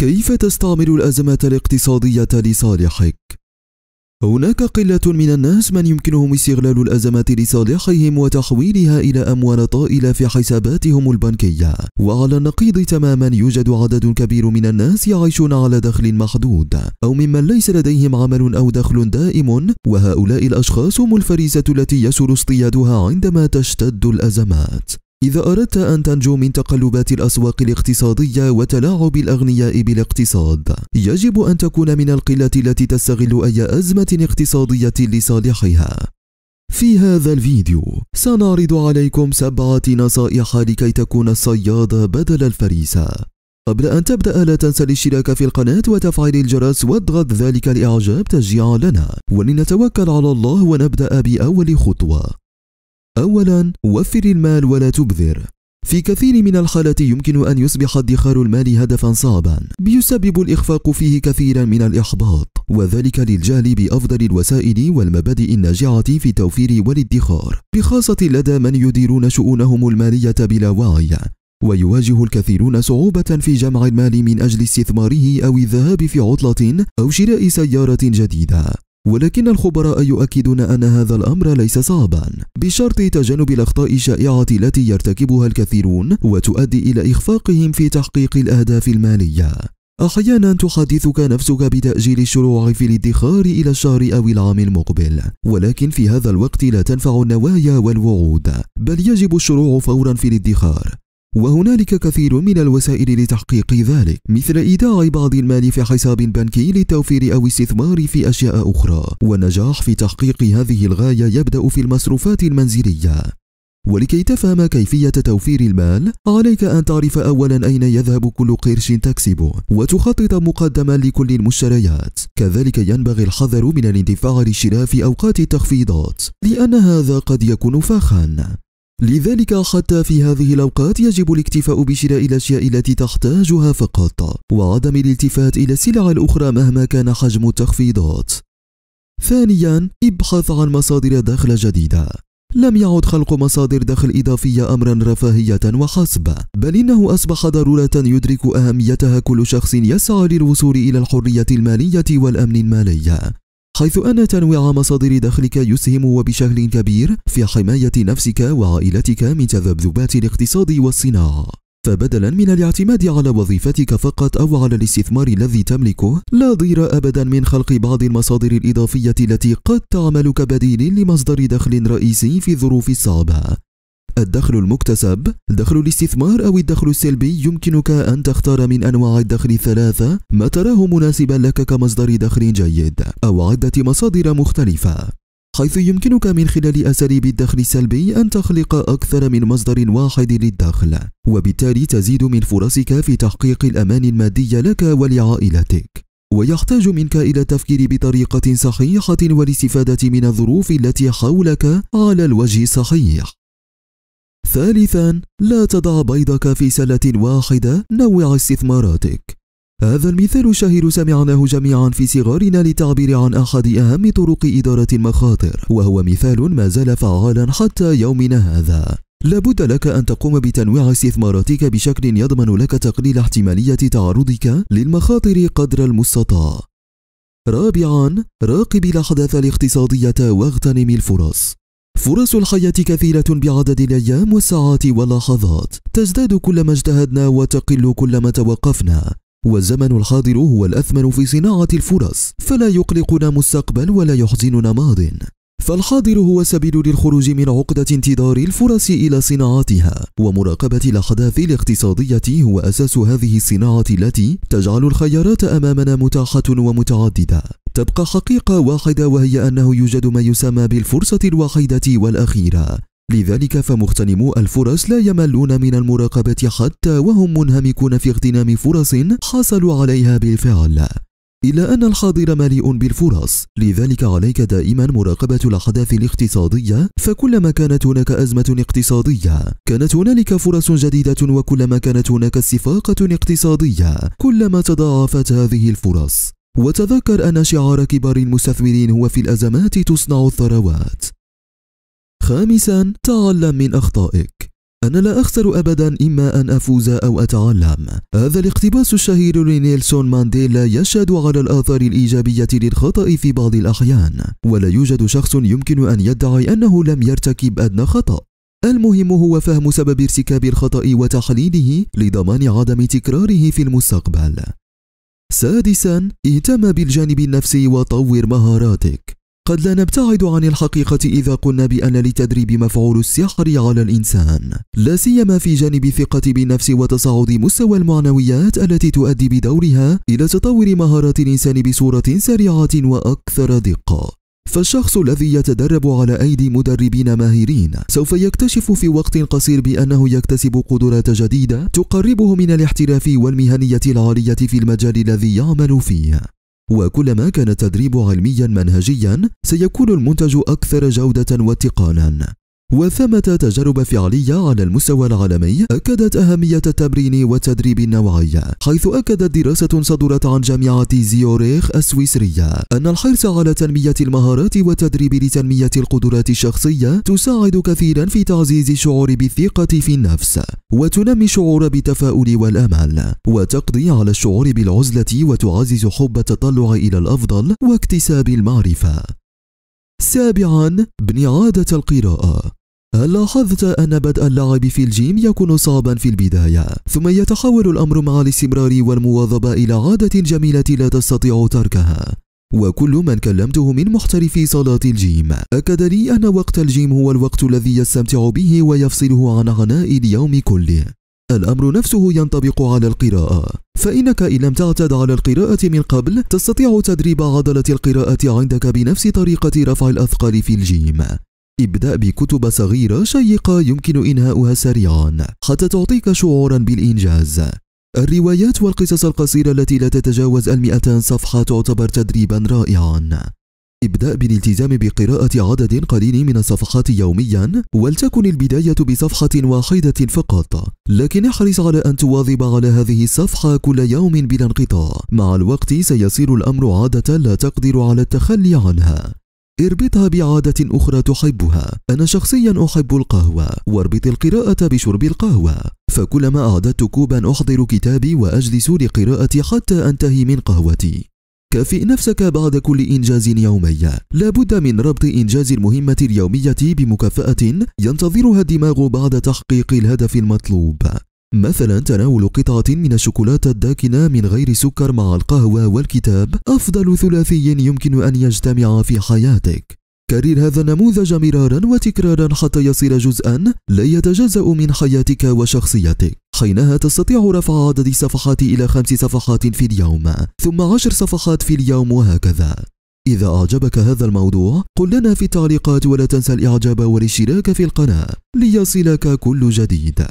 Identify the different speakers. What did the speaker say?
Speaker 1: كيف تستعمل الازمات الاقتصادية لصالحك؟ هناك قلة من الناس من يمكنهم استغلال الازمات لصالحهم وتحويلها إلى أموال طائلة في حساباتهم البنكية وعلى النقيض تماما يوجد عدد كبير من الناس يعيشون على دخل محدود أو ممن ليس لديهم عمل أو دخل دائم وهؤلاء الأشخاص هم الفريسة التي يسر اصطيادها عندما تشتد الأزمات إذا أردت أن تنجو من تقلبات الأسواق الاقتصادية وتلاعب الأغنياء بالاقتصاد، يجب أن تكون من القلة التي تستغل أي أزمة اقتصادية لصالحها. في هذا الفيديو سنعرض عليكم سبعة نصائح لكي تكون الصياد بدل الفريسة. قبل أن تبدأ لا تنسى الاشتراك في القناة وتفعيل الجرس واضغط ذلك الإعجاب تشجيعا لنا ولنتوكل على الله ونبدأ بأول خطوة أولا وفر المال ولا تبذر في كثير من الحالات يمكن أن يصبح ادخار المال هدفا صعبا بيسبب الإخفاق فيه كثيرا من الإحباط وذلك للجهل بأفضل الوسائل والمبادئ الناجعة في التوفير والادخار بخاصة لدى من يديرون شؤونهم المالية بلا وعي ويواجه الكثيرون صعوبة في جمع المال من أجل استثماره أو الذهاب في عطلة أو شراء سيارة جديدة ولكن الخبراء يؤكدون أن هذا الأمر ليس صعبا بشرط تجنب الأخطاء الشائعة التي يرتكبها الكثيرون وتؤدي إلى إخفاقهم في تحقيق الأهداف المالية أحيانا تحدثك نفسك بتأجيل الشروع في الادخار إلى الشهر أو العام المقبل ولكن في هذا الوقت لا تنفع النوايا والوعود بل يجب الشروع فورا في الادخار وهنالك كثير من الوسائل لتحقيق ذلك مثل إيداع بعض المال في حساب بنكي للتوفير أو استثمار في أشياء أخرى والنجاح في تحقيق هذه الغاية يبدأ في المصروفات المنزلية ولكي تفهم كيفية توفير المال عليك أن تعرف أولا أين يذهب كل قرش تكسبه وتخطط مقدما لكل المشتريات كذلك ينبغي الحذر من الاندفاع للشراء في أوقات التخفيضات لأن هذا قد يكون فاخا لذلك حتى في هذه الأوقات يجب الاكتفاء بشراء الأشياء التي تحتاجها فقط وعدم الالتفات إلى السلع الأخرى مهما كان حجم التخفيضات ثانيا ابحث عن مصادر دخل جديدة لم يعد خلق مصادر دخل إضافية أمرا رفاهية وحسب بل إنه أصبح ضرورة يدرك أهميتها كل شخص يسعى للوصول إلى الحرية المالية والأمن المالي حيث أن تنويع مصادر دخلك يسهم وبشكل كبير في حماية نفسك وعائلتك من تذبذبات الاقتصاد والصناعة فبدلا من الاعتماد على وظيفتك فقط او على الاستثمار الذي تملكه لا ضير ابدا من خلق بعض المصادر الاضافيه التي قد تعمل كبديل لمصدر دخل رئيسي في الظروف الصعبه الدخل المكتسب دخل الاستثمار أو الدخل السلبي يمكنك أن تختار من أنواع الدخل الثلاثة ما تراه مناسبا لك كمصدر دخل جيد أو عدة مصادر مختلفة حيث يمكنك من خلال أساليب الدخل السلبي أن تخلق أكثر من مصدر واحد للدخل وبالتالي تزيد من فرصك في تحقيق الأمان المادي لك ولعائلتك ويحتاج منك إلى التفكير بطريقة صحيحة والاستفادة من الظروف التي حولك على الوجه الصحيح ثالثا لا تضع بيضك في سلة واحدة نوع استثماراتك هذا المثال الشهير سمعناه جميعا في صغارنا للتعبير عن أحد أهم طرق إدارة المخاطر وهو مثال ما زال فعالا حتى يومنا هذا لابد لك أن تقوم بتنويع استثماراتك بشكل يضمن لك تقليل احتمالية تعرضك للمخاطر قدر المستطاع رابعا راقب الأحداث الاقتصادية واغتنم الفرص فرص الحياة كثيرة بعدد الأيام والساعات واللحظات تزداد كلما اجتهدنا وتقل كلما توقفنا والزمن الحاضر هو الأثمن في صناعة الفرص فلا يقلقنا مستقبل ولا يحزننا ماضٍ فالحاضر هو سبيل للخروج من عقدة انتظار الفرص إلى صناعتها ومراقبة الأحداث الاقتصادية هو أساس هذه الصناعة التي تجعل الخيارات أمامنا متاحة ومتعددة تبقى حقيقة واحدة وهي أنه يوجد ما يسمى بالفرصة الوحيدة والأخيرة لذلك فمغتنمو الفرص لا يملون من المراقبة حتى وهم منهمكون في اغتنام فرص حصلوا عليها بالفعل إلا أن الحاضر مليء بالفرص لذلك عليك دائما مراقبة الأحداث الاقتصادية فكلما كانت هناك أزمة اقتصادية كانت هنالك فرص جديدة وكلما كانت هناك استفاقة اقتصادية كلما تضاعفت هذه الفرص وتذكر أن شعار كبار المستثمرين هو في الأزمات تصنع الثروات خامسا تعلم من أخطائك أنا لا أخسر أبدا إما أن أفوز أو أتعلم هذا الاقتباس الشهير لنيلسون مانديلا يشهد على الآثار الإيجابية للخطأ في بعض الأحيان ولا يوجد شخص يمكن أن يدعي أنه لم يرتكب أدنى خطأ المهم هو فهم سبب ارتكاب الخطأ وتحليله لضمان عدم تكراره في المستقبل سادسا اهتم بالجانب النفسي وطور مهاراتك قد لا نبتعد عن الحقيقة إذا قلنا بأن للتدريب مفعول السحر على الإنسان، لا سيما في جانب الثقة بالنفس وتصاعد مستوى المعنويات التي تؤدي بدورها إلى تطور مهارات الإنسان بصورة سريعة وأكثر دقة. فالشخص الذي يتدرب على أيدي مدربين ماهرين سوف يكتشف في وقت قصير بأنه يكتسب قدرات جديدة تقربه من الاحتراف والمهنية العالية في المجال الذي يعمل فيه وكلما كان التدريب علميا منهجيا سيكون المنتج أكثر جودة واتقانا وثمة تجارب فعلية على المستوى العالمي أكدت أهمية التمرين والتدريب النوعي حيث أكدت دراسة صدرت عن جامعة زيوريخ السويسرية أن الحرص على تنمية المهارات والتدريب لتنمية القدرات الشخصية تساعد كثيرا في تعزيز الشعور بالثقة في النفس وتنمي الشعور بالتفاؤل والأمل وتقضي على الشعور بالعزلة وتعزز حب التطلع إلى الأفضل واكتساب المعرفة سابعا عادة القراءة هل لاحظت أن بدء اللعب في الجيم يكون صعبا في البداية ثم يتحول الأمر مع الاستمرار والمواظبة إلى عادة جميلة لا تستطيع تركها وكل من كلمته من محترفي صلاة الجيم أكد لي أن وقت الجيم هو الوقت الذي يستمتع به ويفصله عن عناء اليوم كله الأمر نفسه ينطبق على القراءة فإنك إن لم تعتد على القراءة من قبل تستطيع تدريب عضلة القراءة عندك بنفس طريقة رفع الأثقال في الجيم ابدأ بكتب صغيرة شيقة يمكن إنهاؤها سريعا حتى تعطيك شعورا بالإنجاز الروايات والقصص القصيرة التي لا تتجاوز المئتان صفحة تعتبر تدريبا رائعا ابدأ بالالتزام بقراءة عدد قليل من الصفحات يوميا ولتكن البداية بصفحة واحدة فقط لكن احرص على أن تواظب على هذه الصفحة كل يوم بلا انقطاع مع الوقت سيصير الأمر عادة لا تقدر على التخلي عنها اربطها بعادة أخرى تحبها أنا شخصيا أحب القهوة واربط القراءة بشرب القهوة فكلما أعددت كوبا أحضر كتابي وأجلس لقراءة حتى أنتهي من قهوتي كافئ نفسك بعد كل إنجاز يومي لا بد من ربط إنجاز المهمة اليومية بمكافأة ينتظرها الدماغ بعد تحقيق الهدف المطلوب مثلا تناول قطعة من الشوكولاتة الداكنة من غير سكر مع القهوة والكتاب أفضل ثلاثي يمكن أن يجتمع في حياتك كرر هذا النموذج مرارا وتكرارا حتى يصير جزءا لا يتجزأ من حياتك وشخصيتك حينها تستطيع رفع عدد الصفحات إلى خمس صفحات في اليوم ثم عشر صفحات في اليوم وهكذا إذا أعجبك هذا الموضوع قل لنا في التعليقات ولا تنسى الإعجاب والاشتراك في القناة ليصلك كل جديد